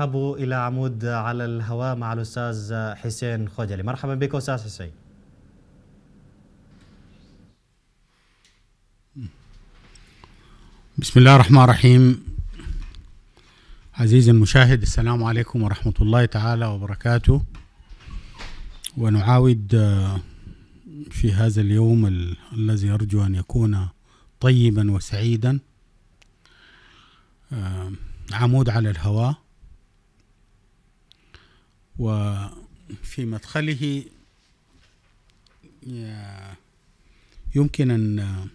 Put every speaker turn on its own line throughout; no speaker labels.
هبوا إلى عمود على الهواء مع الأستاذ حسين خجلي مرحبا بك أستاذ حسين بسم الله الرحمن الرحيم عزيزي المشاهد السلام عليكم ورحمة الله تعالى وبركاته ونعاود آه، في هذا اليوم الذي أرجو أن يكون طيبا وسعيدا آه، عمود على الهواء وفي مدخله يمكن أن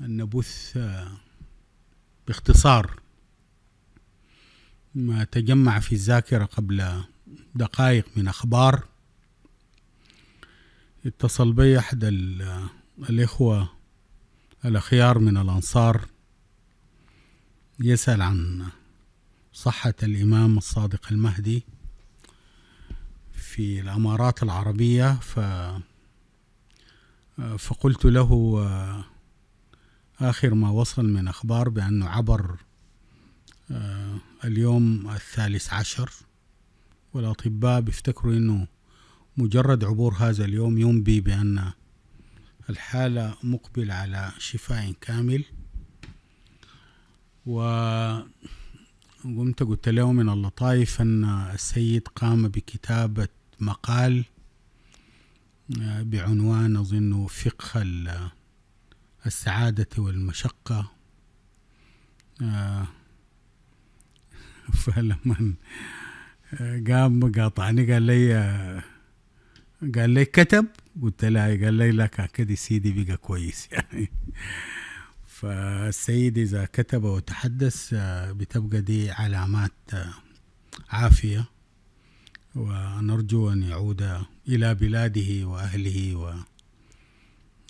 نبث باختصار ما تجمع في الذاكرة قبل دقائق من أخبار اتصل بي أحد الإخوة الأخيار من الأنصار يسأل عن صحة الإمام الصادق المهدي في الامارات العربيه ف فقلت له اخر ما وصل من اخبار بانه عبر آه، اليوم الثالث عشر والاطباء بيفتكروا انه مجرد عبور هذا اليوم ينبي بان الحاله مقبل على شفاء كامل و قمت قلت له من اللطائف أن السيد قام بكتابة مقال آه، بعنوان أظن فقه السعادة والمشقة آه، فلما آه، قام قاطعني قال لي قال لي كتب قلت لا قال لي لا كده سيدي بقى كويس يعني فالسيد إذا كتب وتحدث بتبقى دي علامات عافية ونرجو أن يعود إلى بلاده وأهله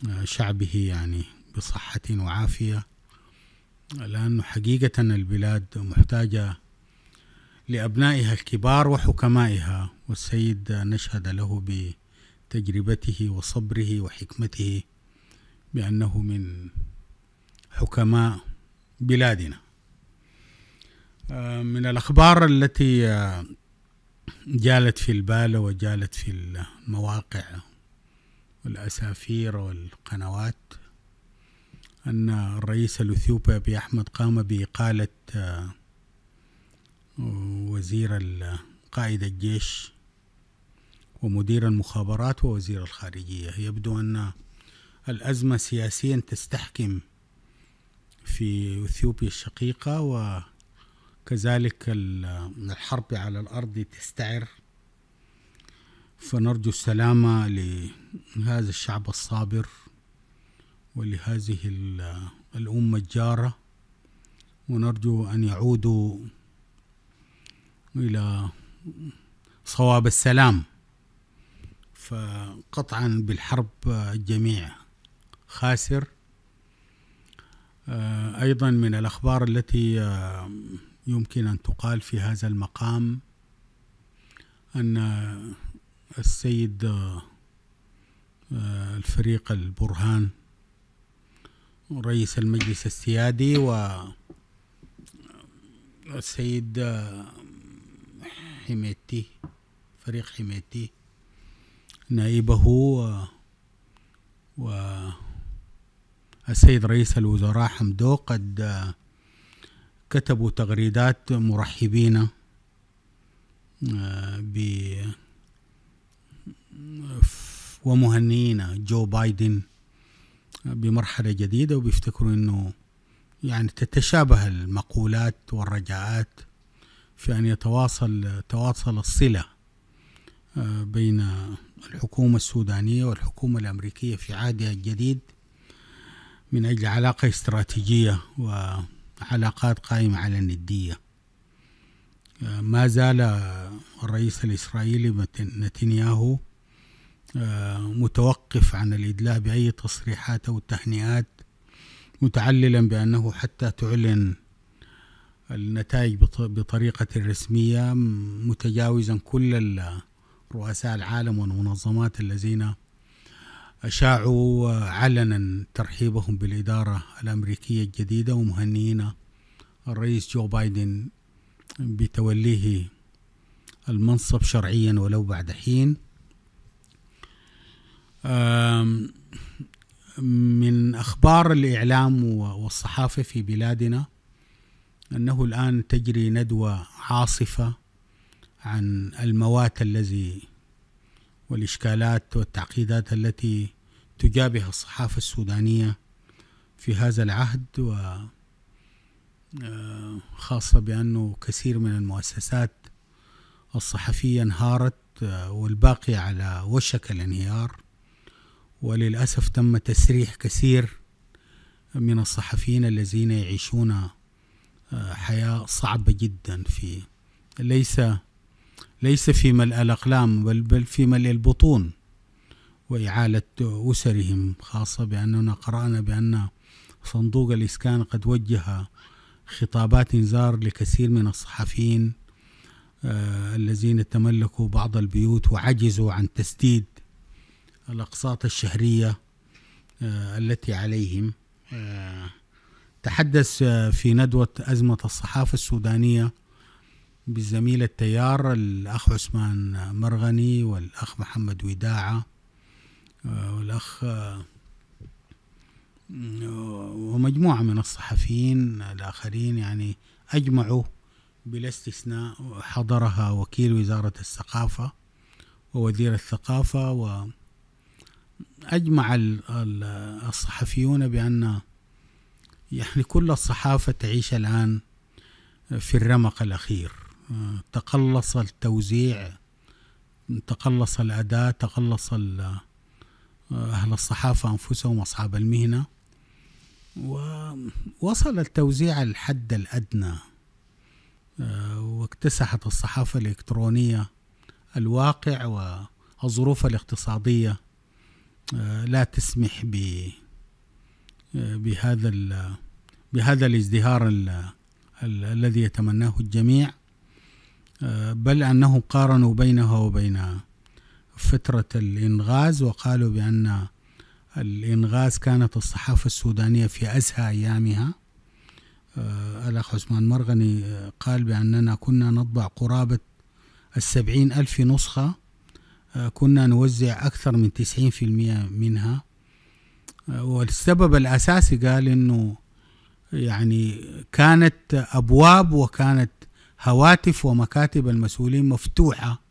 وشعبه يعني بصحة وعافية لأنه حقيقة البلاد محتاجة لأبنائها الكبار وحكمائها والسيد نشهد له بتجربته وصبره وحكمته بأنه من حكماء بلادنا آه، من الأخبار التي جالت في البال وجالت في المواقع والأسافير والقنوات أن الرئيس الأثيوبي أبي أحمد قام بإقالة آه، وزير قائد الجيش ومدير المخابرات ووزير الخارجية يبدو أن الأزمة سياسيا تستحكم في أثيوبيا الشقيقة كذلك الحرب على الأرض تستعر فنرجو السلامة لهذا الشعب الصابر ولهذه الأمة الجارة ونرجو أن يعودوا إلى صواب السلام فقطعا بالحرب الجميع خاسر آه، أيضا من الأخبار التي آه، يمكن أن تقال في هذا المقام أن السيد آه، الفريق البرهان رئيس المجلس السيادي و السيد آه، حميتي فريق حميتي نائبه و السيد رئيس الوزراء حمدو قد آه، كتبوا تغريدات مرحبين آه، ب ومهنيين جو بايدن آه، بمرحلة جديدة وبيفتكروا انه يعني تتشابه المقولات والرجاءات في ان يتواصل تواصل الصلة آه، بين الحكومة السودانية والحكومة الأمريكية في عهدها الجديد من أجل علاقة استراتيجية و علاقات قائمة على الندية ما زال الرئيس الإسرائيلي نتنياهو آه، متوقف عن الإدلاء بأي تصريحات أو تهنئات متعللا بأنه حتى تعلن النتائج بطريقة رسمية متجاوزا كل رؤساء العالم والمنظمات الذين أشاعوا علنا ترحيبهم بالإدارة الأمريكية الجديدة ومهنيين الرئيس جو بايدن بتوليه المنصب شرعيا ولو بعد حين من أخبار الإعلام والصحافة في بلادنا أنه الآن تجري ندوة عاصفة عن الموات الذي والإشكالات والتعقيدات التي تجابه الصحافة السودانية في هذا العهد و آه، خاصة بأنه كثير من المؤسسات الصحفية انهارت آه، والباقي على وشك الانهيار وللأسف تم تسريح كثير من الصحفيين الذين يعيشون آه، حياة صعبة جدا في ليس ليس في ملء الأقلام بل بل في ملء البطون وإعالة أسرهم خاصة بأننا قرأنا بأن صندوق الإسكان قد وجه خطابات إنذار لكثير من الصحفيين آه، الذين تملكوا بعض البيوت وعجزوا عن تسديد الأقساط الشهرية آه، التي عليهم آه، تحدث في ندوة أزمة الصحافة السودانية بالزميل التيار الأخ عثمان مرغني والأخ محمد وداعة والأخ ومجموعة من الصحفيين الآخرين يعني أجمعوا بلا استثناء حضرها وكيل وزارة الثقافة ووزير الثقافة و أجمع الصحفيون بأن يعني كل الصحافة تعيش الآن في الرمق الأخير تقلص التوزيع تقلص الأداة تقلص الـ أهل الصحافة أنفسهم وأصحاب المهنة ووصل التوزيع الحد الأدنى آه، واكتسحت الصحافة الإلكترونية الواقع والظروف الاقتصادية آه، لا تسمح ب آه، بهذا بهذا الازدهار الذي يتمناه الجميع بل أنهم قارنوا بينها وبين فترة الإنغاز وقالوا بأن الإنغاز كانت الصحافة السودانية في أزهى أيامها آه، الأخ عثمان مرغني آه، قال بأننا كنا نطبع قرابة السبعين ألف نسخة آه، كنا نوزع أكثر من تسعين في المية منها والسبب الأساسي قال إنه يعني كانت أبواب وكانت هواتف ومكاتب المسؤولين مفتوحة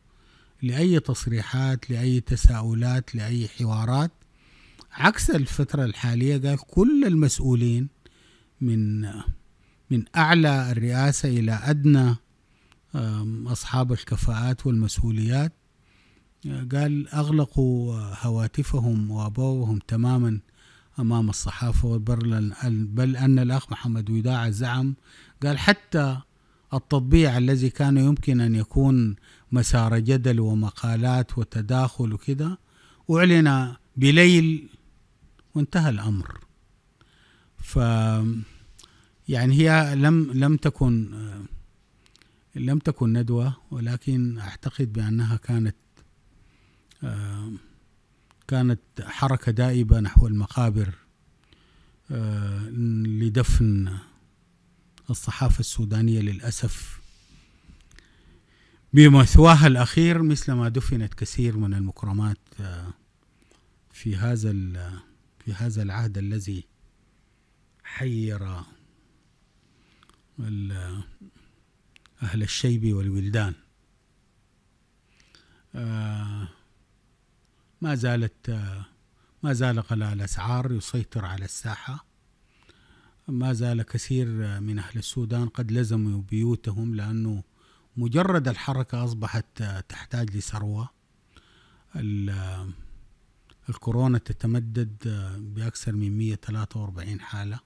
لأي تصريحات لأي تساؤلات لأي حوارات عكس الفترة الحالية قال كل المسؤولين من من أعلى الرئاسة إلى أدنى أصحاب الكفاءات والمسؤوليات قال أغلقوا هواتفهم وأبوابهم تماما أمام الصحافة بل أن الأخ محمد وداع زعم قال حتى التطبيع الذي كان يمكن أن يكون مسار جدل ومقالات وتداخل وكذا أعلن بليل وانتهى الأمر ف يعني هي لم لم تكن لم تكن ندوة ولكن أعتقد بأنها كانت كانت حركة دائبة نحو المقابر لدفن الصحافة السودانية للأسف بمثواها الأخير مثل ما دفنت كثير من المكرمات آه، في هذا في هذا العهد الذي حير أهل الشيب والولدان آه، ما زالت آه، ما زال قلال الأسعار يسيطر على الساحة ما زال كثير من أهل السودان قد لزموا بيوتهم لأنه مجرد الحركة أصبحت تحتاج لثروة الكورونا تتمدد بأكثر من 143 حالة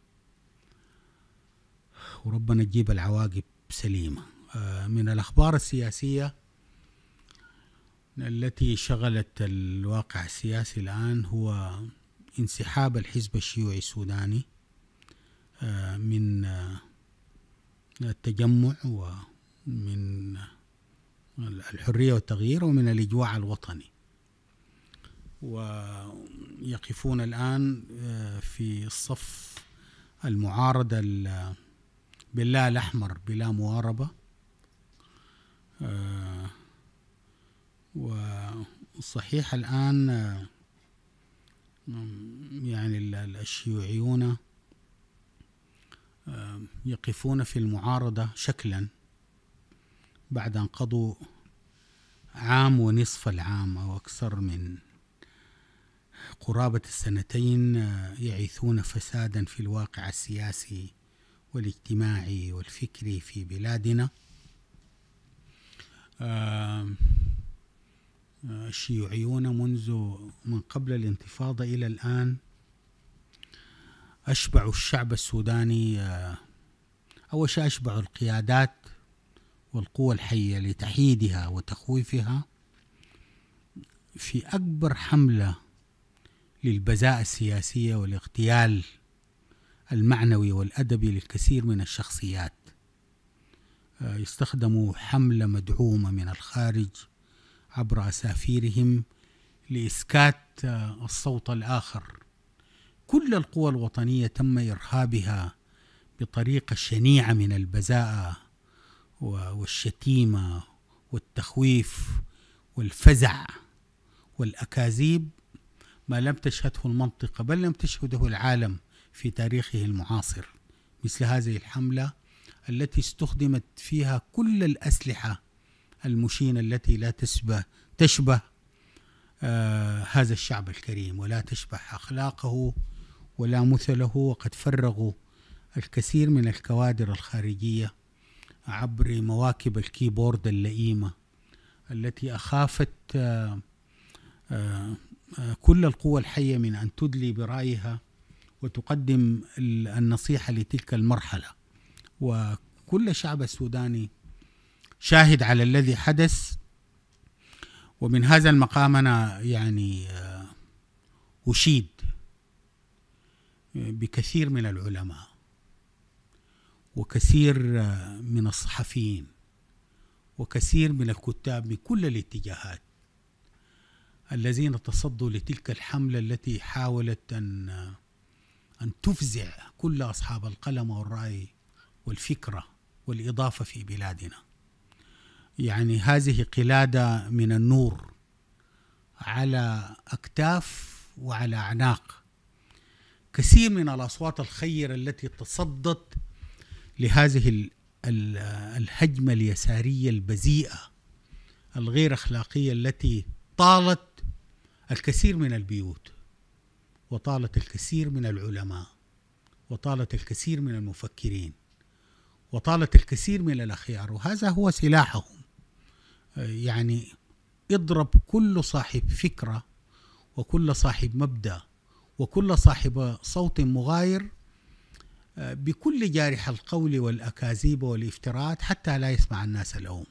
وربنا تجيب العواقب سليمة من الأخبار السياسية التي شغلت الواقع السياسي الآن هو انسحاب الحزب الشيوعي السوداني آه، من التجمع ومن الحرية والتغيير ومن الإجواع الوطني ويقفون الآن آه، في الصف المعارضه بالله الأحمر بلا مواربة آه، وصحيح الآن يعني الشيوعيون يقفون في المعارضة شكلا بعد أن قضوا عام ونصف العام أو أكثر من قرابة السنتين يعيثون فسادا في الواقع السياسي والاجتماعي والفكري في بلادنا الشيوعيون منذ من قبل الانتفاضة إلى الآن أشبعوا الشعب السوداني آه، أول شيء أشبعوا القيادات والقوى الحية لتحييدها وتخويفها في أكبر حملة للبذاءة السياسية والاغتيال المعنوي والأدبي للكثير من الشخصيات آه، يستخدموا حملة مدعومة من الخارج عبر أسافيرهم لإسكات آه، الصوت الآخر كل القوى الوطنية تم إرهابها بطريقة شنيعة من البزاءة والشتيمة والتخويف والفزع والأكاذيب ما لم تشهده المنطقة بل لم تشهده العالم في تاريخه المعاصر مثل هذه الحملة التي استخدمت فيها كل الأسلحة المشينة التي لا تشبه تشبه آه هذا الشعب الكريم ولا تشبه أخلاقه ولا مثله وقد فرغوا الكثير من الكوادر الخارجية عبر مواكب الكيبورد اللئيمة التي أخافت آه، آه، آه، كل القوى الحية من أن تدلي برأيها وتقدم النصيحة لتلك المرحلة وكل شعب السوداني شاهد على الذي حدث ومن هذا المقام أنا يعني أشيد بكثير من العلماء وكثير من الصحفيين وكثير من الكتاب من كل الاتجاهات الذين تصدوا لتلك الحملة التي حاولت أن أن تفزع كل أصحاب القلم والرأي والفكرة والإضافة في بلادنا يعني هذه قلادة من النور على أكتاف وعلى أعناق كثير من الأصوات الخيرة التي تصدت لهذه الهجمة اليسارية البذيئة الغير أخلاقية التي طالت الكثير من البيوت وطالت الكثير من العلماء وطالت الكثير من المفكرين وطالت الكثير من الأخيار وهذا هو سلاحهم يعني اضرب كل صاحب فكرة وكل صاحب مبدأ وكل صاحب صوت مغاير آه، بكل جارح القول والأكاذيب والافتراءات حتى لا يسمع الناس الأوم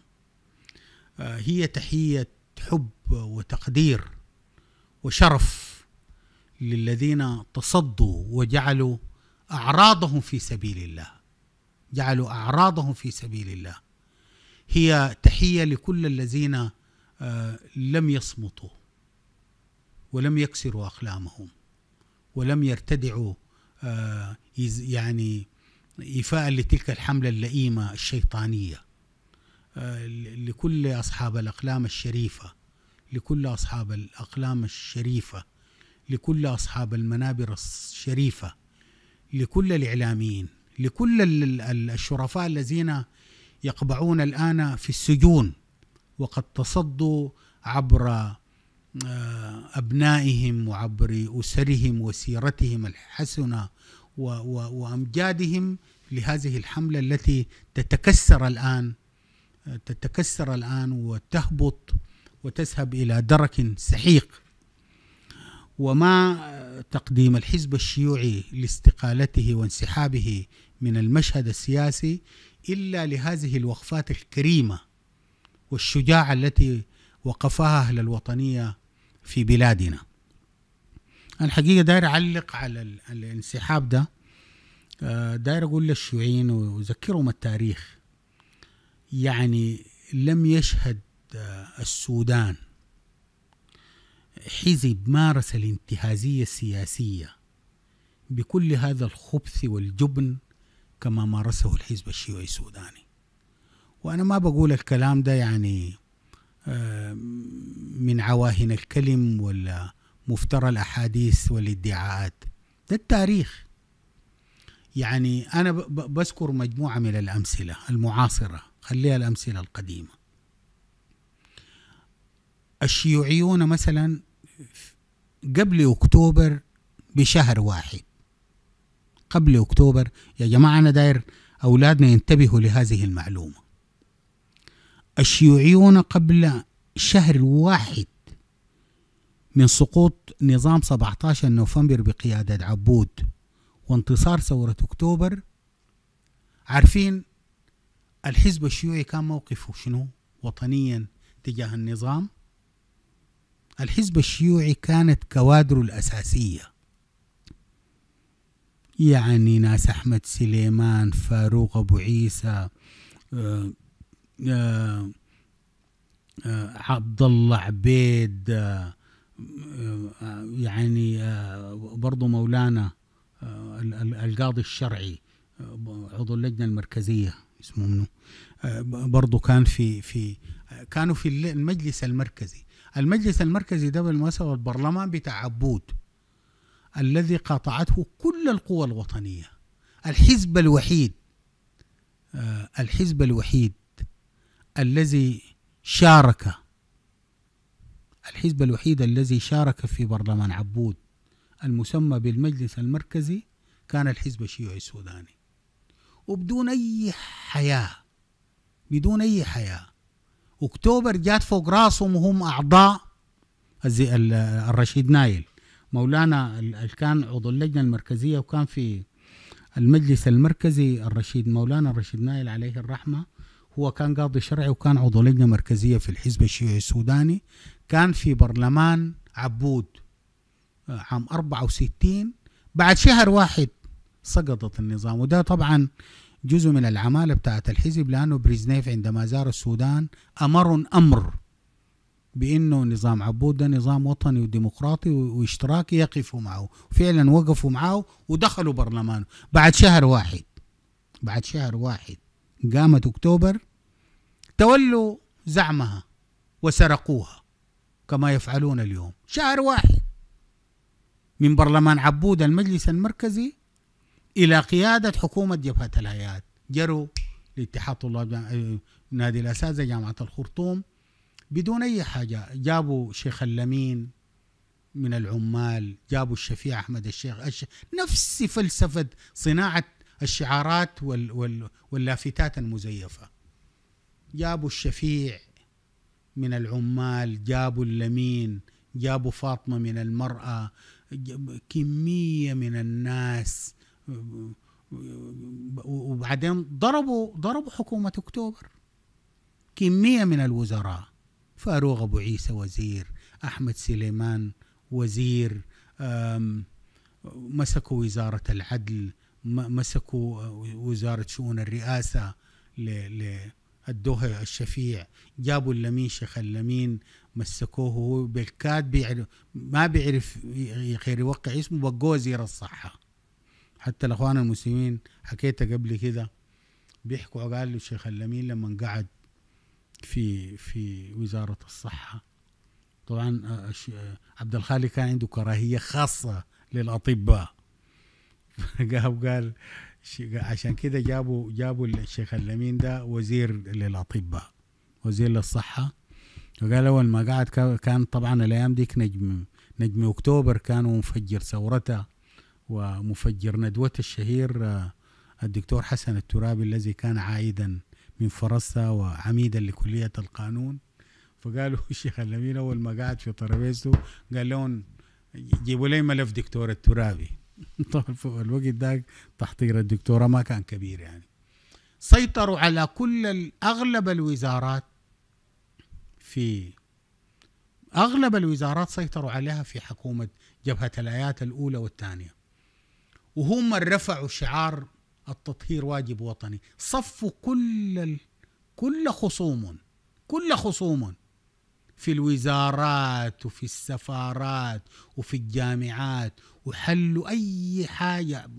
آه، هي تحية حب وتقدير وشرف للذين تصدوا وجعلوا أعراضهم في سبيل الله جعلوا أعراضهم في سبيل الله هي تحية لكل الذين آه، لم يصمتوا ولم يكسروا أقلامهم ولم يرتدعوا آه، يعني إيفاء لتلك الحملة اللئيمة الشيطانية آه، لكل أصحاب الأقلام الشريفة لكل أصحاب الأقلام الشريفة لكل أصحاب المنابر الشريفة لكل الإعلاميين لكل الشرفاء الذين يقبعون الآن في السجون وقد تصدوا عبر آه، أبنائهم وعبر أسرهم وسيرتهم الحسنة وأمجادهم لهذه الحملة التي تتكسر الآن آه، تتكسر الآن وتهبط وتذهب إلى درك سحيق وما آه، تقديم الحزب الشيوعي لاستقالته وانسحابه من المشهد السياسي إلا لهذه الوقفات الكريمة والشجاعة التي وقفها أهل الوطنية في بلادنا الحقيقة داير أعلق على الانسحاب ده آه، داير أقول للشيوعيين وذكرهم التاريخ يعني لم يشهد آه، السودان حزب مارس الانتهازية السياسية بكل هذا الخبث والجبن كما مارسه الحزب الشيوعي السوداني وأنا ما بقول الكلام ده يعني من عواهن الكلم ولا مفترى الأحاديث والادعاءات ده التاريخ يعني أنا بذكر مجموعة من الأمثلة المعاصرة خليها الأمثلة القديمة الشيوعيون مثلا قبل أكتوبر بشهر واحد قبل أكتوبر يا جماعة أنا داير أولادنا ينتبهوا لهذه المعلومة الشيوعيون قبل شهر واحد من سقوط نظام 17 نوفمبر بقيادة عبود وانتصار ثورة أكتوبر عارفين الحزب الشيوعي كان موقفه شنو وطنيا تجاه النظام الحزب الشيوعي كانت كوادره الأساسية يعني ناس أحمد سليمان فاروق أبو عيسى آه، آه آه عبد الله عبيد آه, آه، يعني آه، برضو مولانا آه، القاضي الشرعي عضو اللجنه المركزيه اسمه منه برضه كان في في كانوا في المجلس المركزي المجلس المركزي ده بالمناسبه البرلمان بتاع عبود الذي قاطعته كل القوى الوطنيه الحزب الوحيد الحزب الوحيد الذي شارك الحزب الوحيد الذي شارك في برلمان عبود المسمى بالمجلس المركزي كان الحزب الشيوعي السوداني وبدون أي حياة بدون أي حياة أكتوبر جات فوق راسهم وهم أعضاء الرشيد نايل مولانا كان عضو اللجنة المركزية وكان في المجلس المركزي الرشيد مولانا الرشيد نايل عليه الرحمة هو كان قاضي شرعي وكان عضو لجنة مركزية في الحزب الشيوعي السوداني كان في برلمان عبود آه، عام 64 بعد شهر واحد سقطت النظام وده طبعا جزء من العمالة بتاعت الحزب لأنه بريزنيف عندما زار السودان أمر أمر بأنه نظام عبود ده نظام وطني وديمقراطي واشتراكي يقفوا معه فعلا وقفوا معه ودخلوا برلمانه بعد شهر واحد بعد شهر واحد قامت أكتوبر تولوا زعمها وسرقوها كما يفعلون اليوم شهر واحد من برلمان عبود المجلس المركزي إلى قيادة حكومة جبهة الهيات جروا لاتحاد طلاب نادي الأساتذة جامعة الخرطوم بدون أي حاجة جابوا شيخ اللمين من العمال جابوا الشفيع أحمد الشيخ الش... نفس فلسفة صناعة الشعارات وال... وال... واللافتات المزيفة جابوا الشفيع من العمال جابوا اللمين جابوا فاطمة من المرأة كمية من الناس وبعدين ضربوا ضربوا حكومة أكتوبر كمية من الوزراء فاروق أبو عيسى وزير أحمد سليمان وزير مسكوا وزارة العدل مسكوا وزارة شؤون الرئاسة ل ادوها الشفيع جابوا اللمين شيخ اللمين مسكوه هو بالكاد بيعرف ما بيعرف خير يوقع اسمه بقوه وزير الصحه حتى الاخوان المسلمين حكيتها قبل كده بيحكوا قال له شيخ اللمين لما قعد في في وزاره الصحه طبعا عبد الخالق كان عنده كراهيه خاصه للاطباء قال عشان كده جابوا جابوا الشيخ اللمين ده وزير للاطباء وزير للصحه وقال اول ما قعد كان طبعا الايام ديك نجم نجم اكتوبر كانوا مفجر ثورته ومفجر ندوته الشهير آه، الدكتور حسن الترابي الذي كان عائدا من فرنسا وعميدا لكليه القانون فقالوا الشيخ اللمين اول ما قعد في طرابيزه قال لهم جيبوا لي ملف دكتور الترابي طب الوقت ده تحضير الدكتورة ما كان كبير يعني سيطروا على كل أغلب الوزارات في أغلب الوزارات سيطروا عليها في حكومة جبهة الآيات الأولى والثانية وهم رفعوا شعار التطهير واجب وطني صفوا كل ال... كل خصوم كل خصوم في الوزارات وفي السفارات وفي الجامعات وحلوا أي حاجة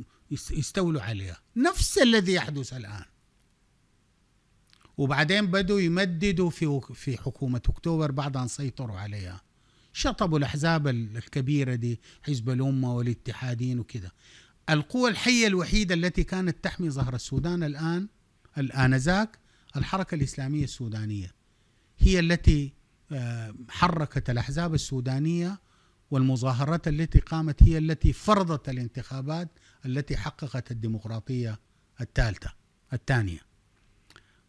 يستولوا عليها نفس الذي يحدث الآن وبعدين بدوا يمددوا في في حكومة أكتوبر بعد أن سيطروا عليها شطبوا الأحزاب الكبيرة دي حزب الأمة والاتحادين وكذا القوة الحية الوحيدة التي كانت تحمي ظهر السودان الآن الآنذاك الحركة الإسلامية السودانية هي التي آه، حركت الأحزاب السودانية والمظاهرات التي قامت هي التي فرضت الانتخابات التي حققت الديمقراطية الثالثة الثانية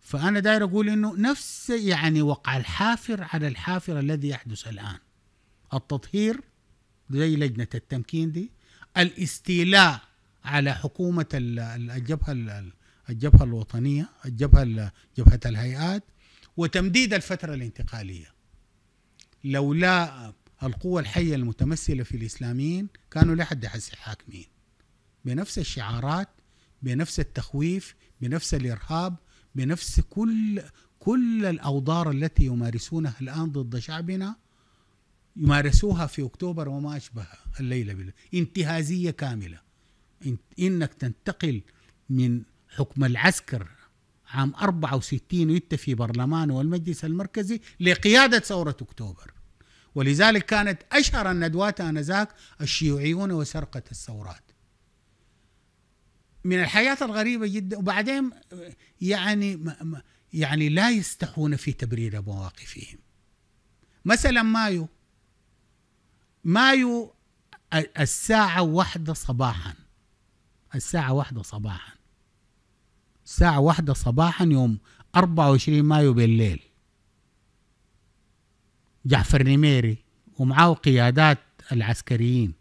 فأنا داير أقول إنه نفس يعني وقع الحافر على الحافر الذي يحدث الآن التطهير زي لجنة التمكين دي الاستيلاء على حكومة الجبهة الجبهة الوطنية الجبهة جبهة الهيئات وتمديد الفترة الانتقالية لولا القوة الحية المتمثلة في الإسلاميين كانوا لحد هسه حاكمين بنفس الشعارات بنفس التخويف بنفس الإرهاب بنفس كل كل الأوضار التي يمارسونها الآن ضد شعبنا يمارسوها في أكتوبر وما أشبه الليلة بالليل انتهازية كاملة إنك تنتقل من حكم العسكر عام 64 ويت في برلمان والمجلس المركزي لقيادة ثورة أكتوبر ولذلك كانت أشهر الندوات آنذاك الشيوعيون وسرقة الثورات من الحياة الغريبة جدا وبعدين يعني يعني لا يستحون في تبرير مواقفهم مثلا مايو مايو الساعة واحدة صباحا الساعة واحدة صباحا الساعة واحدة صباحا يوم 24 مايو بالليل جعفر نميري ومعاه قيادات العسكريين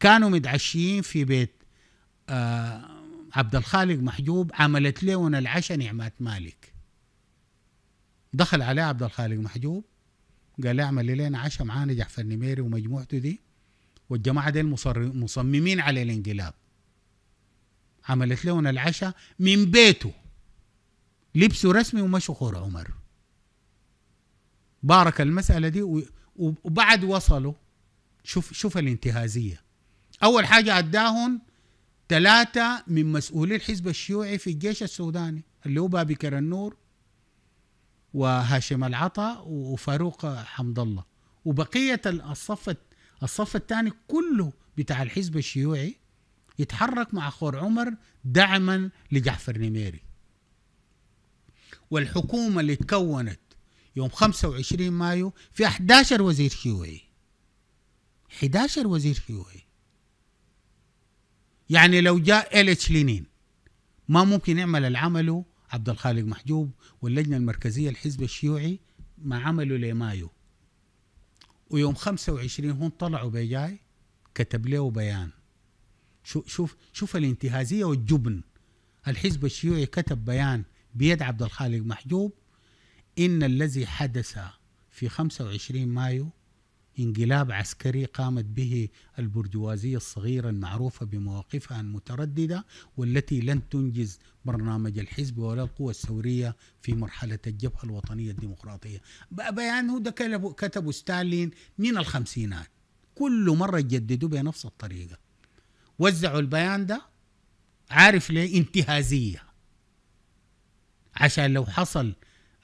كانوا متعشيين في بيت آه عبد الخالق محجوب عملت لون العشاء نعمات مالك دخل عليه عبد الخالق محجوب قال له اعمل لنا عشاء معانا جعفر نميري ومجموعته دي والجماعه دي مصممين على الانقلاب عملت لون العشاء من بيته لبسوا رسمي ومشوا خور عمر بارك المساله دي وبعد وصلوا شوف شوف الانتهازيه اول حاجه اداهم ثلاثه من مسؤولي الحزب الشيوعي في الجيش السوداني اللي هو بابكر النور وهاشم العطا وفاروق حمد الله وبقيه الصف الصف الثاني كله بتاع الحزب الشيوعي يتحرك مع خور عمر دعما لجعفر نميري والحكومه اللي تكونت يوم 25 مايو في 11 وزير شيوعي 11 وزير شيوعي يعني لو جاء إليتش لينين ما ممكن يعمل العمل عبد الخالق محجوب واللجنة المركزية الحزب الشيوعي ما عملوا لمايو ويوم 25 هون طلعوا بجاي كتب له بيان شو شوف شوف الانتهازية والجبن الحزب الشيوعي كتب بيان بيد عبد الخالق محجوب إن الذي حدث في 25 مايو انقلاب عسكري قامت به البرجوازية الصغيرة المعروفة بمواقفها المترددة والتي لن تنجز برنامج الحزب ولا القوى الثورية في مرحلة الجبهة الوطنية الديمقراطية بيانه ده كتبه ستالين من الخمسينات كل مرة جددوا بنفس الطريقة وزعوا البيان ده عارف ليه انتهازية عشان لو حصل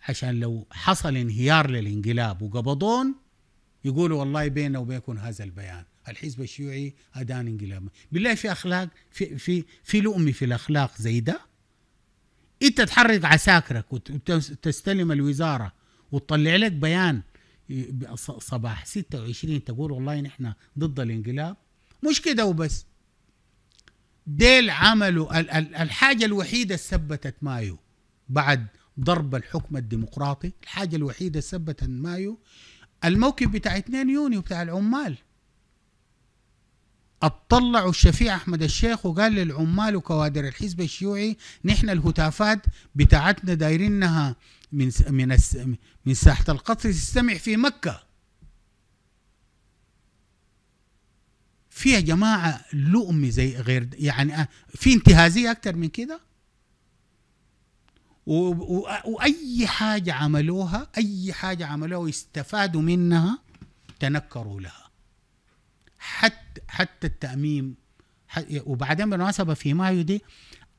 عشان لو حصل انهيار للانقلاب وقبضون يقولوا والله بيننا وبينكم هذا البيان الحزب الشيوعي ادان انقلاب بالله في اخلاق في في في لؤم في الاخلاق زي ده انت تحرك عساكرك وتستلم الوزاره وتطلع لك بيان صباح 26 تقول والله نحن ضد الانقلاب مش كده وبس ديل عملوا الحاجة الوحيدة اللي ثبتت مايو بعد ضرب الحكم الديمقراطي الحاجة الوحيدة سبة مايو الموكب بتاع 2 يونيو بتاع العمال اطلعوا الشفيع احمد الشيخ وقال للعمال وكوادر الحزب الشيوعي نحن الهتافات بتاعتنا دايرينها من من من ساحه القصر تستمع في مكه في يا جماعه لؤم زي غير يعني في انتهازيه اكثر من كده واي حاجه عملوها اي حاجه عملوها واستفادوا منها تنكروا لها حتى حتى التاميم وبعدين بالمناسبه في مايو دي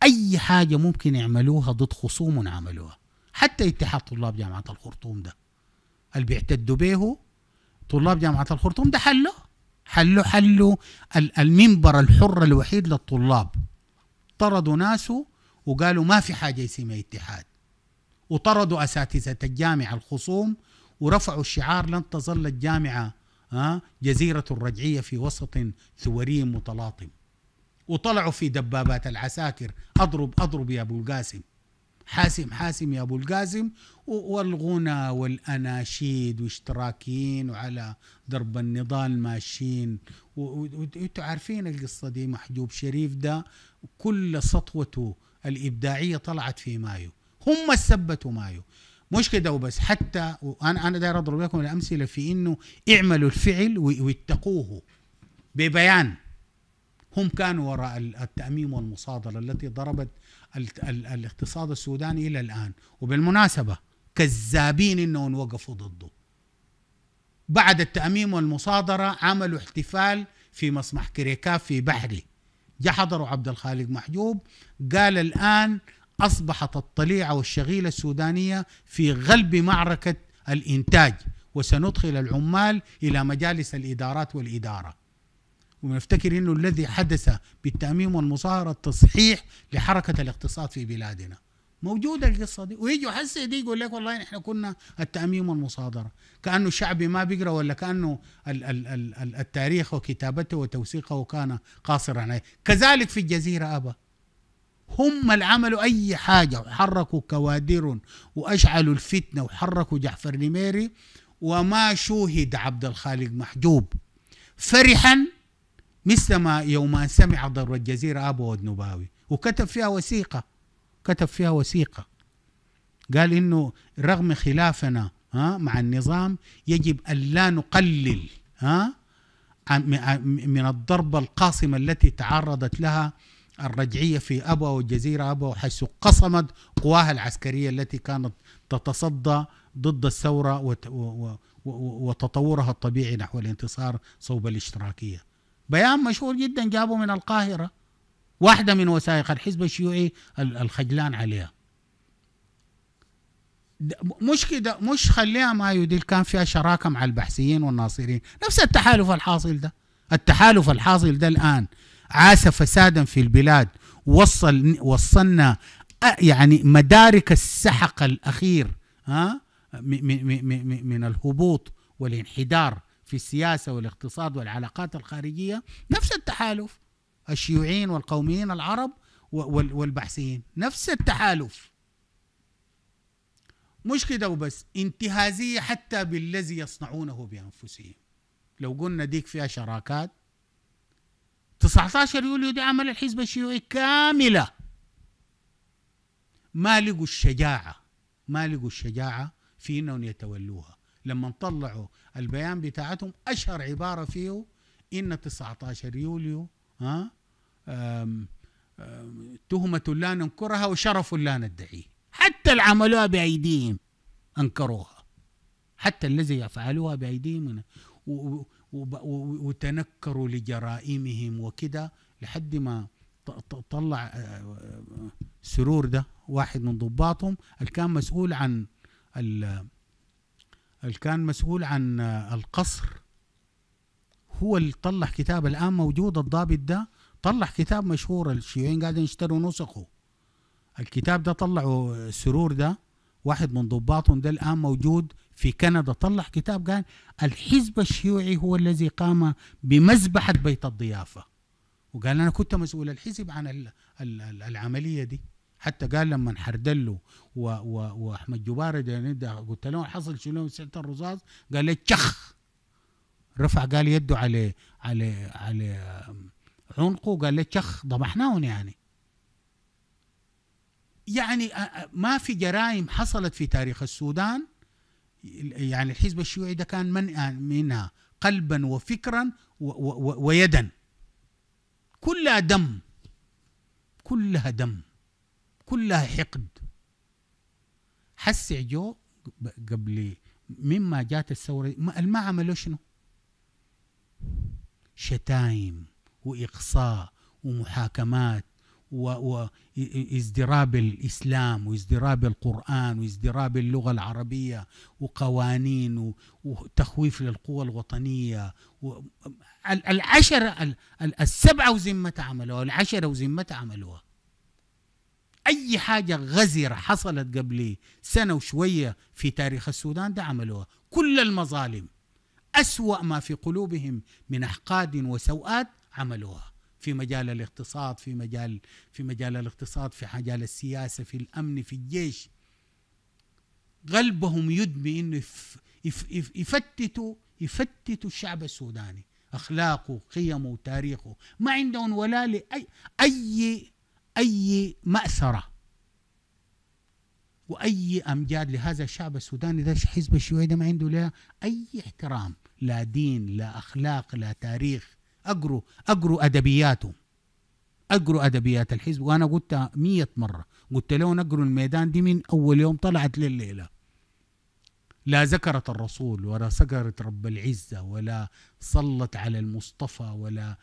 اي حاجه ممكن يعملوها ضد خصوم عملوها حتى اتحاد طلاب جامعه الخرطوم ده اللي بيعتدوا به طلاب جامعه الخرطوم ده حله حلوا حلوا المنبر الحر الوحيد للطلاب طردوا ناسه وقالوا ما في حاجة اسمها اتحاد وطردوا أساتذة الجامعة الخصوم ورفعوا الشعار لن تظل الجامعة آه، جزيرة الرجعية في وسط ثوري متلاطم وطلعوا في دبابات العساكر أضرب أضرب يا أبو القاسم حاسم حاسم يا أبو القاسم والغنى والأناشيد واشتراكيين وعلى درب النضال ماشيين وانتوا عارفين القصة دي محجوب شريف ده كل سطوته الابداعيه طلعت في مايو هم ثبتوا مايو مش كده وبس حتى وانا انا داير اضرب لكم الامثله في انه اعملوا الفعل واتقوه ببيان هم كانوا وراء التاميم والمصادره التي ضربت الاقتصاد السوداني الى الان وبالمناسبه كذابين انهم وقفوا ضده بعد التاميم والمصادره عملوا احتفال في مصمح كريكاف في بحري جحضروا عبد الخالق محجوب قال الآن أصبحت الطليعة والشغيلة السودانية في غلب معركة الإنتاج وسندخل العمال إلى مجالس الإدارات والإدارة ونفتكر أنه الذي حدث بالتأميم والمصاهرة تصحيح لحركة الاقتصاد في بلادنا موجوده القصه دي ويجوا هسه دي يقول لك والله احنا كنا التاميم والمصادره كانه شعبي ما بيقرا ولا كانه ال ال ال ال التاريخ وكتابته وتوثيقه كان قاصرا عليه كذلك في الجزيره ابا هم اللي عملوا اي حاجه وحركوا كوادر واشعلوا الفتنه وحركوا جعفر نميري وما شوهد عبد الخالق محجوب فرحا مثلما يوم سمع ضرب الجزيره ابو النباوي وكتب فيها وثيقه كتب فيها وثيقه قال انه رغم خلافنا ها مع النظام يجب ان لا نقلل ها من الضربه القاصمه التي تعرضت لها الرجعيه في ابا والجزيره ابا حيث قصمت قواها العسكريه التي كانت تتصدى ضد الثوره وتطورها الطبيعي نحو الانتصار صوب الاشتراكيه. بيان مشهور جدا جابه من القاهره واحدة من وثائق الحزب الشيوعي الخجلان عليها مش كده مش خليها ما يدل كان فيها شراكه مع البحثيين والناصرين نفس التحالف الحاصل ده التحالف الحاصل ده الان عاس فسادا في البلاد وصل وصلنا يعني مدارك السحق الاخير ها من الهبوط والانحدار في السياسه والاقتصاد والعلاقات الخارجيه نفس التحالف الشيوعيين والقوميين العرب والبحثيين نفس التحالف مش كده وبس انتهازية حتى بالذي يصنعونه بأنفسهم لو قلنا ديك فيها شراكات 19 يوليو دي عمل الحزب الشيوعي كاملة ما لقوا الشجاعة ما لقوا الشجاعة في انهم يتولوها لما طلعوا البيان بتاعتهم اشهر عبارة فيه ان 19 يوليو ها أم أم تهمة لا ننكرها وشرف لا ندعيه حتى اللي عملوها بأيديهم أنكروها حتى الذي يفعلوها بأيديهم وتنكروا لجرائمهم وكده لحد ما طلع آه، سرور ده واحد من ضباطهم اللي كان مسؤول عن اللي كان مسؤول عن آه، القصر هو اللي طلع كتاب الان موجود الضابط ده طلع كتاب مشهور الشيوعيين قاعدين يشتروا نسخه الكتاب ده طلعه سرور ده واحد من ضباطهم ده الان موجود في كندا طلع كتاب قال الحزب الشيوعي هو الذي قام بمذبحه بيت الضيافه وقال انا كنت مسؤول الحزب عن العمليه دي حتى قال لما حردلو واحمد جبار قلت لهم حصل شنو سعه الرصاص قال لي تشخ رفع قال يده على على على عنقه وقال له شخ ضمحناهم يعني يعني ما في جرائم حصلت في تاريخ السودان يعني الحزب الشيوعي ده كان من يعني منها قلبا وفكرا و و ويدا كلها دم كلها دم كلها حقد حس جو قبل مما جات الثوره ما عملوا شنو؟ شتايم وإقصاء ومحاكمات وازدراب الإسلام وازدراب القرآن وازدراب اللغة العربية وقوانين وتخويف للقوى الوطنية العشرة السبعة وزمة عملوها العشرة وزمة عملوها أي حاجة غزرة حصلت قبل سنة وشوية في تاريخ السودان ده عملوها كل المظالم أسوأ ما في قلوبهم من أحقاد وسوءات عملوها في مجال الاقتصاد في مجال في مجال الاقتصاد في مجال السياسة في الأمن في الجيش قلبهم يدمي انه يفتتوا يفتتوا الشعب السوداني اخلاقه قيمه تاريخه ما عندهم ولا لاي اي اي ماثره واي امجاد لهذا الشعب السوداني ده حزب الشيوعي ده ما عنده لا اي احترام لا دين لا أخلاق لا تاريخ أقروا أقروا أدبياتهم أقروا أدبيات الحزب وأنا قلتها مية مرة قلت لهم أقروا الميدان دي من أول يوم طلعت لليلة لا ذكرت الرسول ولا ذكرت رب العزة ولا صلت على المصطفى ولا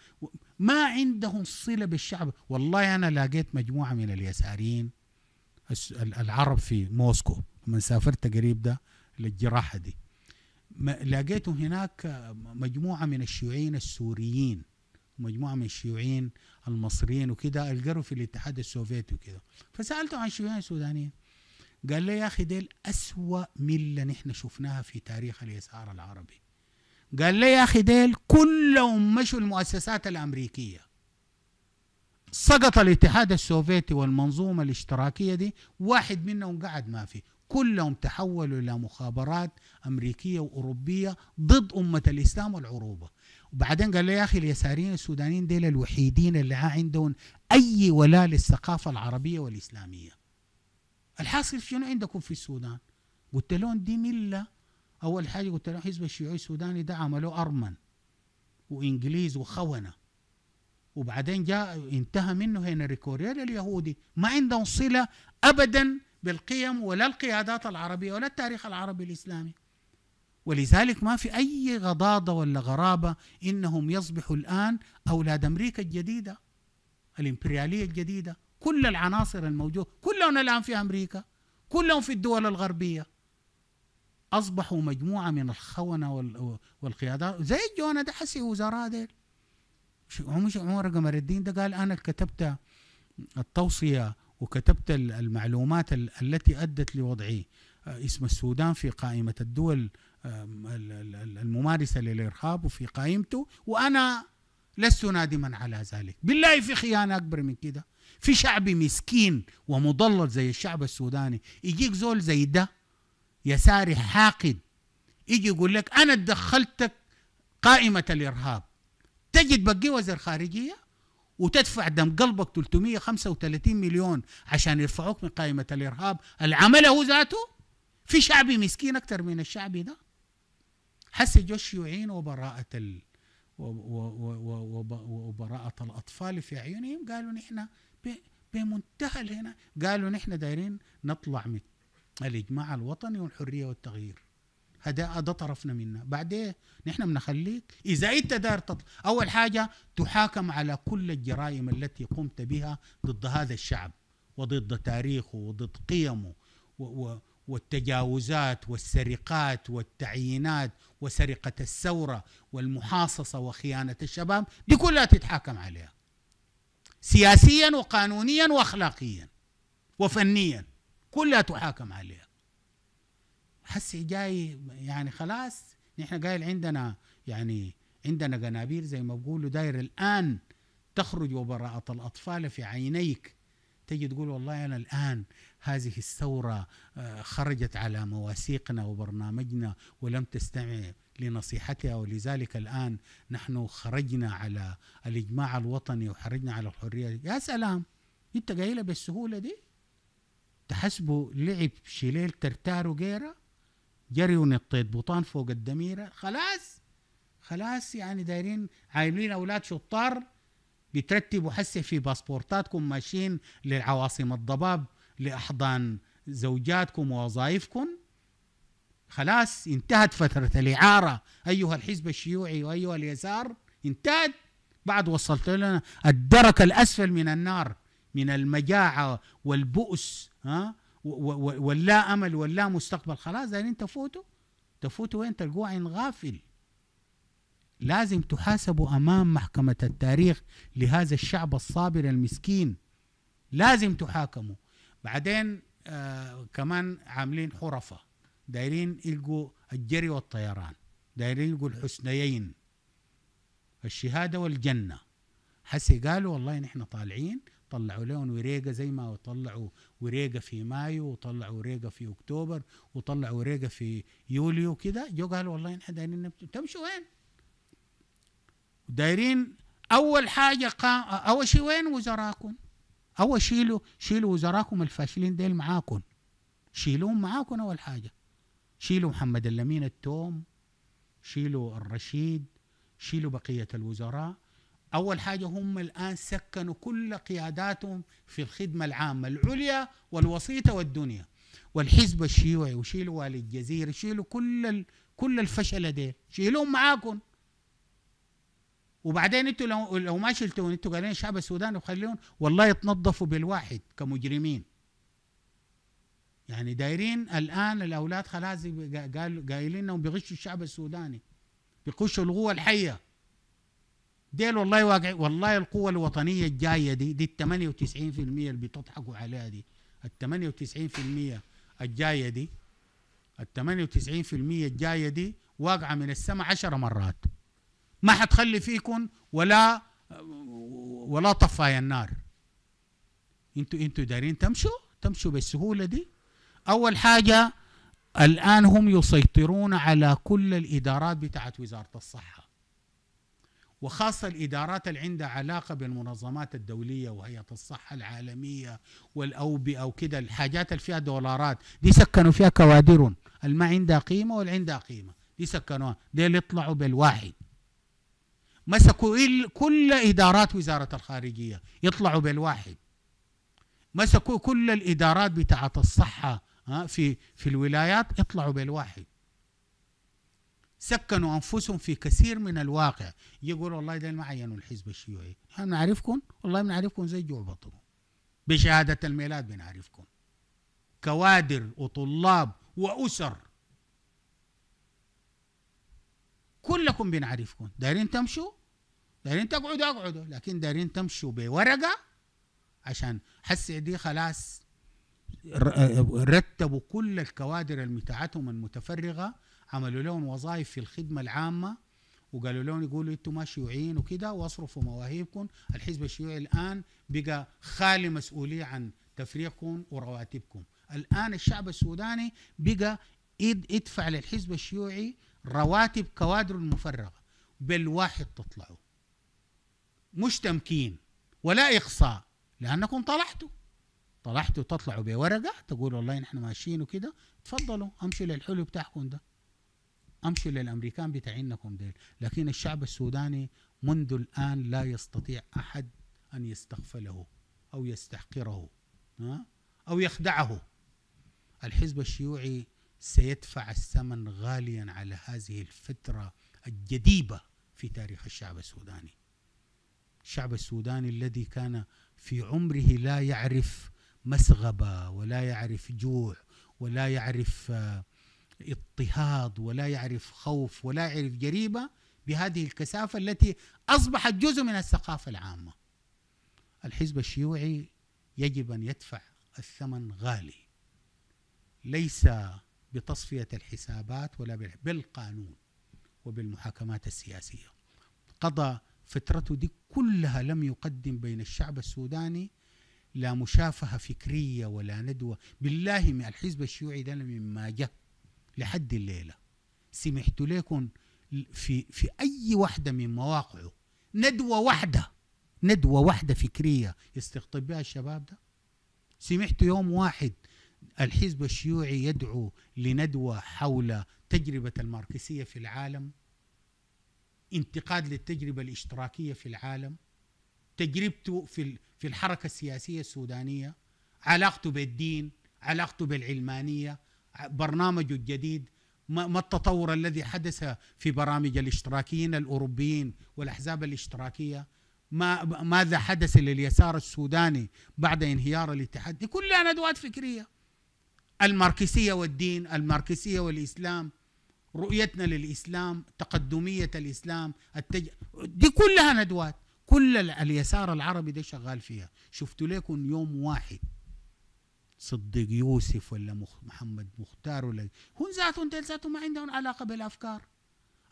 ما عندهم صلة بالشعب والله أنا لقيت مجموعة من اليساريين العرب في موسكو من سافرت قريب ده للجراحة دي لقيتهم هناك مجموعة من الشيوعيين السوريين مجموعة من الشيوعيين المصريين وكده القروا في الاتحاد السوفيتي وكده فسألته عن الشيوعيين السودانيين قال لي يا أخي ديل أسوأ ملة نحن شفناها في تاريخ اليسار العربي قال لي يا أخي ديل كلهم مشوا المؤسسات الأمريكية سقط الاتحاد السوفيتي والمنظومة الاشتراكية دي واحد منهم قعد ما فيه كلهم تحولوا إلى مخابرات أمريكية وأوروبية ضد أمة الإسلام والعروبة وبعدين قال له يا أخي اليساريين السودانيين ديل الوحيدين اللي عندهم أي ولاء للثقافة العربية والإسلامية الحاصل شنو عندكم في السودان قلت لهم دي ملة أول حاجة قلت لهم حزب الشيوعي السوداني ده عملوه أرمن وإنجليز وخونة وبعدين جاء انتهى منه هنري كوريل اليهودي ما عندهم صلة أبدا بالقيم ولا القيادات العربيه ولا التاريخ العربي الاسلامي ولذلك ما في اي غضاضه ولا غرابه انهم يصبحوا الان اولاد امريكا الجديده الامبرياليه الجديده كل العناصر الموجوده كلهم الان في امريكا كلهم في الدول الغربيه اصبحوا مجموعه من الخونه والقيادات زي جونا ده حسي وزراء ديل عمر قمر الدين ده قال انا كتبت التوصيه وكتبت المعلومات التي أدت لوضعي آه، اسم السودان في قائمة الدول الممارسة للإرهاب وفي قائمته وأنا لست نادما على ذلك بالله في خيانة أكبر من كده في شعب مسكين ومضلل زي الشعب السوداني يجيك زول زي ده يساري حاقد يجي يقول لك أنا دخلتك قائمة الإرهاب تجد بقي وزير خارجية وتدفع دم قلبك 335 مليون عشان يرفعوك من قائمة الإرهاب العمله ذاته في شعبي مسكين أكثر من الشعبي ده حس جوش يعين وبراءة ال... وبراءة الأطفال في عيونهم قالوا نحن بمنتهى الهنا قالوا نحن دايرين نطلع من الإجماع الوطني والحرية والتغيير هذا ده طرفنا منه بعدين نحن بنخليك اذا انت داير تطلع اول حاجه تحاكم على كل الجرائم التي قمت بها ضد هذا الشعب وضد تاريخه وضد قيمه و... و... والتجاوزات والسرقات والتعيينات وسرقة الثورة والمحاصصة وخيانة الشباب دي كلها تتحاكم عليها سياسيا وقانونيا وأخلاقيا وفنيا كلها تحاكم عليها حسي جاي يعني خلاص نحن قايل عندنا يعني عندنا قنابير زي ما بقولوا داير الان تخرج وبراءة الاطفال في عينيك تجي تقول والله انا الان هذه الثوره آه، خرجت على مواثيقنا وبرنامجنا ولم تستمع لنصيحتها ولذلك الان نحن خرجنا على الاجماع الوطني وخرجنا على الحريه يا سلام انت قايلها بالسهوله دي تحسبوا لعب شليل ترتار وغيره جري ونطيت بوطان فوق الدميره خلاص خلاص يعني دايرين عايلين اولاد شطار بترتبوا حسي في باسبورتاتكم ماشيين للعواصم الضباب لاحضان زوجاتكم ووظائفكم خلاص انتهت فترة الإعارة أيها الحزب الشيوعي وأيها اليسار انتهت بعد وصلت لنا الدرك الأسفل من النار من المجاعة والبؤس ها واللا امل واللا مستقبل خلاص دايرين تفوتوا تفوتوا وين تلقوه عين غافل لازم تحاسبوا امام محكمه التاريخ لهذا الشعب الصابر المسكين لازم تحاكموا بعدين آه كمان عاملين حرفه دايرين يلقوا الجري والطيران دايرين يلقوا الحسنيين الشهاده والجنه حسي قالوا والله نحن طالعين طلعوا لهم وريقة زي ما طلعوا وريقة في مايو وطلعوا وريقة في أكتوبر وطلعوا وريقة في يوليو كده جو قالوا والله احنا دايرين تمشوا وين؟ دايرين أول حاجة قام أول شيء وين وزراكم؟ أول شيلوا شيلوا وزراكم الفاشلين ديل معاكم شيلوهم معاكم أول حاجة شيلوا محمد اللمين التوم شيلوا الرشيد شيلوا بقية الوزراء أول حاجة هم الآن سكنوا كل قياداتهم في الخدمة العامة العليا والوسيطة والدنيا والحزب الشيوعي وشيلوا والي الجزيرة شيلوا كل كل الفشلة دي شيلوهم معاكم وبعدين انتوا لو, لو ما شلتوا انتوا قاعدين الشعب السوداني وخليهم والله يتنظفوا بالواحد كمجرمين يعني دايرين الان الاولاد خلاص قايلين انهم بيغشوا الشعب السوداني بيخشوا القوه الحيه ديل والله واقع والله القوة الوطنية الجاية دي دي ال 98% اللي بتضحكوا عليها دي ال 98% الجاية دي ال 98% الجاية دي واقعة من السماء عشرة مرات ما حتخلي فيكم ولا ولا طفاية النار انتوا انتوا دايرين تمشوا تمشوا بالسهولة دي أول حاجة الآن هم يسيطرون على كل الإدارات بتاعت وزارة الصحة وخاصة الإدارات اللي عندها علاقة بالمنظمات الدولية وهيئة الصحة العالمية والأوبئة وكده الحاجات اللي فيها دولارات دي سكنوا فيها كوادر الما عندها قيمة واللي عندها قيمة دي سكنوها ديل يطلعوا بالواحد مسكوا كل إدارات وزارة الخارجية يطلعوا بالواحد مسكوا كل الإدارات بتاعة الصحة في في الولايات يطلعوا بالواحد سكنوا انفسهم في كثير من الواقع يقول والله ده ما عينوا الحزب الشيوعي احنا بنعرفكم والله بنعرفكم زي جوع بطنه بشهاده الميلاد بنعرفكم كوادر وطلاب واسر كلكم بنعرفكم دايرين تمشوا دايرين تقعدوا اقعدوا لكن دايرين تمشوا بورقه عشان حس دي خلاص رتبوا كل الكوادر اللي بتاعتهم المتفرغه عملوا لهم وظائف في الخدمه العامه وقالوا لهم يقولوا انتم ما شيوعيين وكده واصرفوا مواهبكم الحزب الشيوعي الان بقى خالي مسؤوليه عن تفريقكم ورواتبكم الان الشعب السوداني بقى يدفع للحزب الشيوعي رواتب كوادر المفرغه بالواحد تطلعوا مش تمكين ولا اقصاء لانكم طلعتوا طلعتوا تطلعوا بورقه تقولوا والله نحن ماشيين وكده تفضلوا امشوا للحلو بتاعكم ده امشوا للامريكان بتاعينكم ديل لكن الشعب السوداني منذ الان لا يستطيع احد ان يستغفله او يستحقره او يخدعه الحزب الشيوعي سيدفع الثمن غاليا على هذه الفتره الجديبه في تاريخ الشعب السوداني الشعب السوداني الذي كان في عمره لا يعرف مسغبه ولا يعرف جوع ولا يعرف آه اضطهاد ولا يعرف خوف ولا يعرف جريمه بهذه الكثافه التي اصبحت جزء من الثقافه العامه. الحزب الشيوعي يجب ان يدفع الثمن غالي. ليس بتصفيه الحسابات ولا بالقانون وبالمحاكمات السياسيه. قضى فترته دي كلها لم يقدم بين الشعب السوداني لا مشافهه فكريه ولا ندوه، بالله من الحزب الشيوعي ده مما جه لحد الليله سمحت لكم في في اي واحده من مواقعه ندوه واحده ندوه واحده فكريه يستقطب بها الشباب ده سمحت يوم واحد الحزب الشيوعي يدعو لندوه حول تجربه الماركسيه في العالم انتقاد للتجربه الاشتراكيه في العالم تجربته في في الحركه السياسيه السودانيه علاقته بالدين علاقته بالعلمانيه برنامجه الجديد ما التطور الذي حدث في برامج الاشتراكيين الاوروبيين والاحزاب الاشتراكيه ما ماذا حدث لليسار السوداني بعد انهيار الاتحاد دي كلها ندوات فكريه الماركسيه والدين الماركسيه والاسلام رؤيتنا للاسلام تقدميه الاسلام التج... دي كلها ندوات كل اليسار العربي ده شغال فيها شفت لكم يوم واحد صديق يوسف ولا محمد مختار ولا هون ذاتهم ديل ذاتهم ما عندهم علاقه بالافكار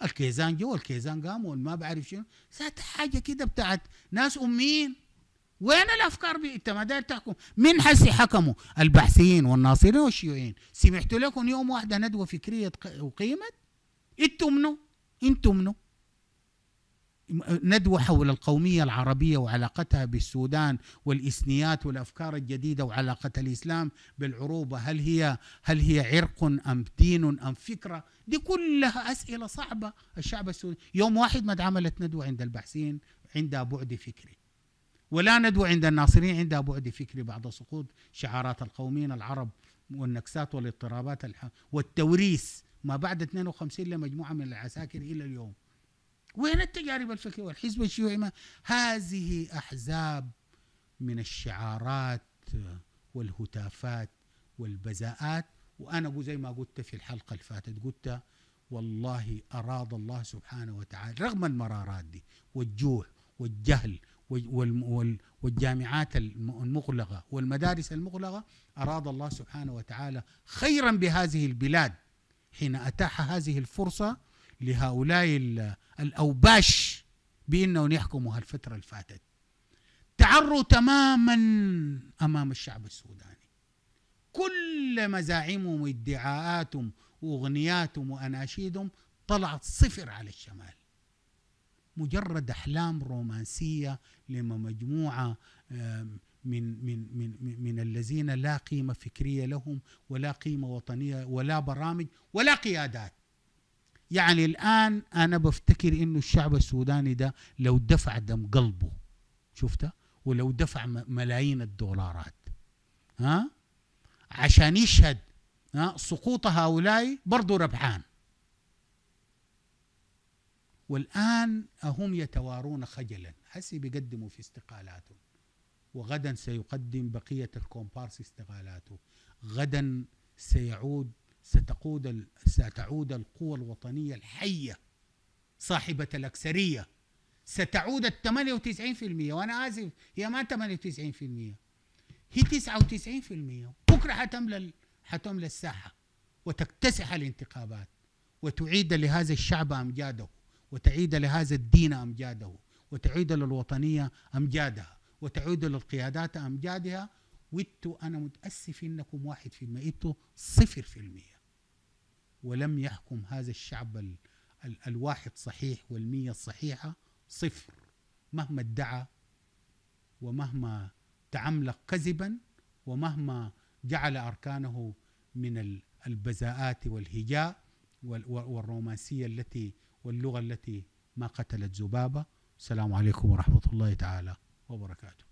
الكيزان جو الكيزان قاموا ما بعرف شنو ذات حاجه كده بتاعت ناس اميين وين الافكار بي... انت ما داير تحكم مين حسي حكموا البحثيين والناصرين والشيوعيين سمعت لكم يوم واحده ندوه فكريه وقيمه انتم منو انتم منو ندوة حول القومية العربية وعلاقتها بالسودان والإسنيات والأفكار الجديدة وعلاقة الإسلام بالعروبة هل هي هل هي عرق أم دين أم فكرة دي كلها أسئلة صعبة الشعب السوداني يوم واحد ما اتعملت ندوة عند الباحثين عندها بعد فكري ولا ندوة عند الناصرين عندها بعد فكري بعد سقوط شعارات القوميين العرب والنكسات والاضطرابات والتوريث ما بعد 52 لمجموعة من العساكر إلى اليوم وين التجارب الفكرية والحزب الشيوعي ما هذه أحزاب من الشعارات والهتافات والبزاءات وأنا أقول زي ما قلت في الحلقة اللي فاتت قلت والله أراد الله سبحانه وتعالى رغم المرارات دي والجوع والجهل والجامعات المغلقة والمدارس المغلقة أراد الله سبحانه وتعالى خيرا بهذه البلاد حين أتاح هذه الفرصة لهؤلاء الأوباش بأنهم يحكموا هالفترة اللي فاتت تعروا تماما أمام الشعب السوداني كل مزاعمهم وادعاءاتهم وأغنياتهم وأناشيدهم طلعت صفر على الشمال مجرد أحلام رومانسية لما مجموعة من من من من الذين لا قيمه فكريه لهم ولا قيمه وطنيه ولا برامج ولا قيادات يعني الآن أنا بفتكر إنه الشعب السوداني ده لو دفع دم قلبه شفته ولو دفع ملايين الدولارات ها عشان يشهد ها سقوط هؤلاء برضه ربحان والآن هم يتوارون خجلا حسي بيقدموا في استقالاته وغدا سيقدم بقية الكومبارس استقالاته غدا سيعود ستقود ستعود القوى الوطنية الحية صاحبة الأكثرية ستعود ال 98% وأنا آسف هي ما 98% هي 99% بكرة حتملى حتملى الساحة وتكتسح الانتخابات وتعيد لهذا الشعب أمجاده وتعيد لهذا الدين أمجاده وتعيد للوطنية أمجادها وتعود للقيادات أمجادها وانتوا أنا متأسف إنكم واحد في المئة صفر في المئة ولم يحكم هذا الشعب ال ال الواحد صحيح والمية الصحيحة صفر مهما ادعى ومهما تعملق كذبا ومهما جعل أركانه من البزاءات والهجاء والرومانسية التي واللغة التي ما قتلت ذبابة السلام عليكم ورحمة الله تعالى وبركاته